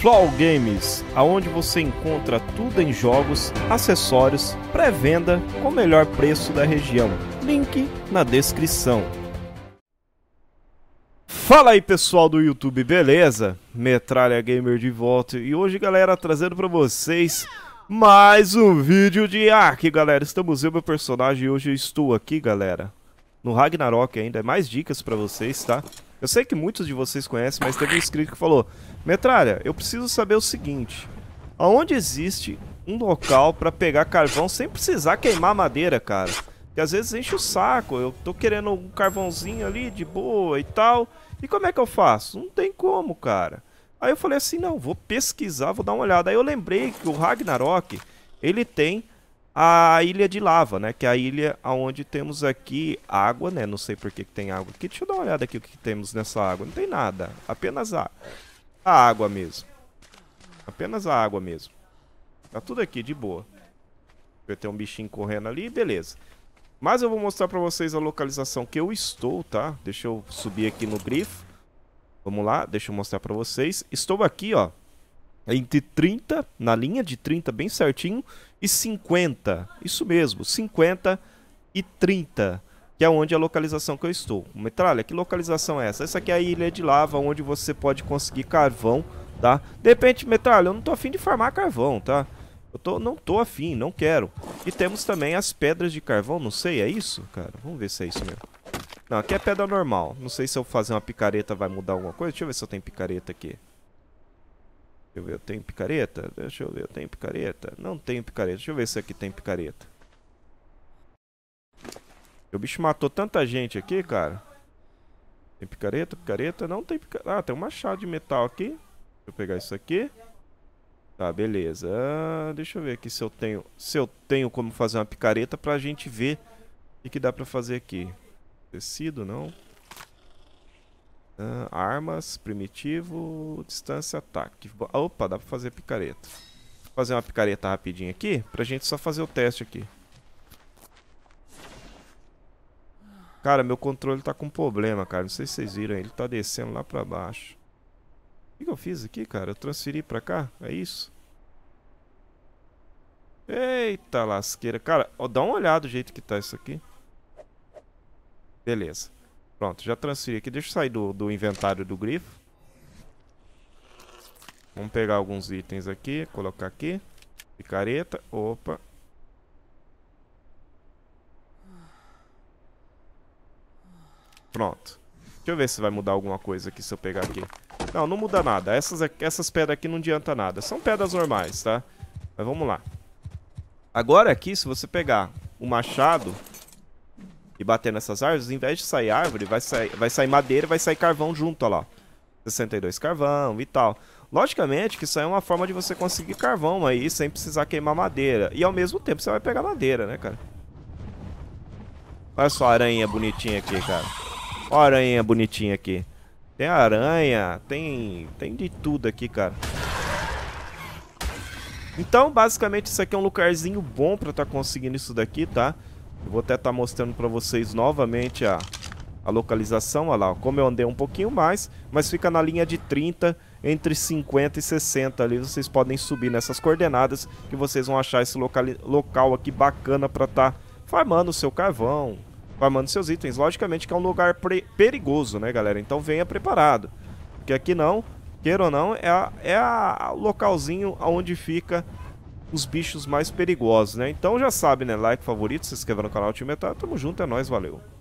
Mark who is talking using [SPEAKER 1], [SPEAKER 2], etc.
[SPEAKER 1] Flow Games, aonde você encontra tudo em jogos, acessórios, pré-venda com o melhor preço da região. Link na descrição. Fala aí pessoal do YouTube, beleza? Metralha Gamer de volta e hoje galera trazendo para vocês mais um vídeo de Ark, galera. Estamos eu, meu personagem, e hoje eu estou aqui, galera, no Ragnarok ainda. É mais dicas para vocês, tá? Eu sei que muitos de vocês conhecem, mas teve um inscrito que falou: Metralha, eu preciso saber o seguinte. Aonde existe um local para pegar carvão sem precisar queimar madeira, cara? Que às vezes enche o saco, eu tô querendo um carvãozinho ali de boa e tal. E como é que eu faço? Não tem como, cara. Aí eu falei assim, não, vou pesquisar, vou dar uma olhada. Aí eu lembrei que o Ragnarok, ele tem a ilha de lava, né? Que é a ilha onde temos aqui água, né? Não sei por que, que tem água aqui. Deixa eu dar uma olhada aqui o que, que temos nessa água. Não tem nada, apenas a, a água mesmo. Apenas a água mesmo. Tá tudo aqui, de boa. Vai ter um bichinho correndo ali, beleza. Mas eu vou mostrar pra vocês a localização que eu estou, tá? Deixa eu subir aqui no grifo. Vamos lá, deixa eu mostrar pra vocês. Estou aqui, ó, é entre 30, na linha de 30 bem certinho, e 50. Isso mesmo, 50 e 30, que é onde a localização que eu estou. Metralha, que localização é essa? Essa aqui é a ilha de lava, onde você pode conseguir carvão, tá? De repente, metralha, eu não tô afim de farmar carvão, tá? Eu tô, não tô afim, não quero. E temos também as pedras de carvão, não sei, é isso, cara? Vamos ver se é isso mesmo. Não, aqui é pedra normal. Não sei se eu fazer uma picareta vai mudar alguma coisa. Deixa eu ver se eu tenho picareta aqui deixa eu ver, eu tenho picareta? Deixa eu ver, eu tenho picareta? Não tenho picareta. Deixa eu ver se aqui tem picareta. O bicho matou tanta gente aqui, cara. Tem picareta, picareta. Não tem picareta. Ah, tem um machado de metal aqui. Deixa eu pegar isso aqui. Tá, beleza. Ah, deixa eu ver aqui se eu tenho, se eu tenho como fazer uma picareta pra gente ver o que, que dá pra fazer aqui. Tecido, não. Uh, armas, primitivo, distância, ataque. Opa, dá pra fazer picareta. Vou fazer uma picareta rapidinho aqui, pra gente só fazer o teste aqui. Cara, meu controle tá com problema, cara. Não sei se vocês viram, ele tá descendo lá pra baixo. O que eu fiz aqui, cara? Eu transferi pra cá? É isso? Eita lasqueira. Cara, ó, dá uma olhada do jeito que tá isso aqui. Beleza. Pronto, já transferi aqui. Deixa eu sair do, do inventário do grifo. Vamos pegar alguns itens aqui, colocar aqui. Picareta, opa. Pronto. Deixa eu ver se vai mudar alguma coisa aqui se eu pegar aqui. Não, não muda nada. Essas, essas pedras aqui não adianta nada. São pedras normais, tá? Mas vamos lá. Agora aqui, se você pegar o machado, e bater nessas árvores, em vez de sair árvore, vai sair, vai sair madeira vai sair carvão junto, ó lá. 62 carvão e tal. Logicamente que isso aí é uma forma de você conseguir carvão aí sem precisar queimar madeira. E ao mesmo tempo você vai pegar madeira, né, cara? Olha só a aranha bonitinha aqui, cara. Olha a aranha bonitinha aqui. Tem aranha, tem, tem de tudo aqui, cara. Então, basicamente, isso aqui é um lugarzinho bom pra tá conseguindo isso daqui, tá? Tá? Eu vou até estar tá mostrando para vocês novamente a, a localização. Olha lá, como eu andei um pouquinho mais, mas fica na linha de 30, entre 50 e 60 ali. Vocês podem subir nessas coordenadas que vocês vão achar esse local, local aqui bacana para estar tá farmando o seu carvão, farmando seus itens. Logicamente que é um lugar perigoso, né, galera? Então venha preparado. Porque aqui não, queira ou não, é, o é a, localzinho onde fica os bichos mais perigosos, né? Então já sabe, né? Like, favorito, se inscreva no canal Time Metal. Tamo junto, é nóis, valeu.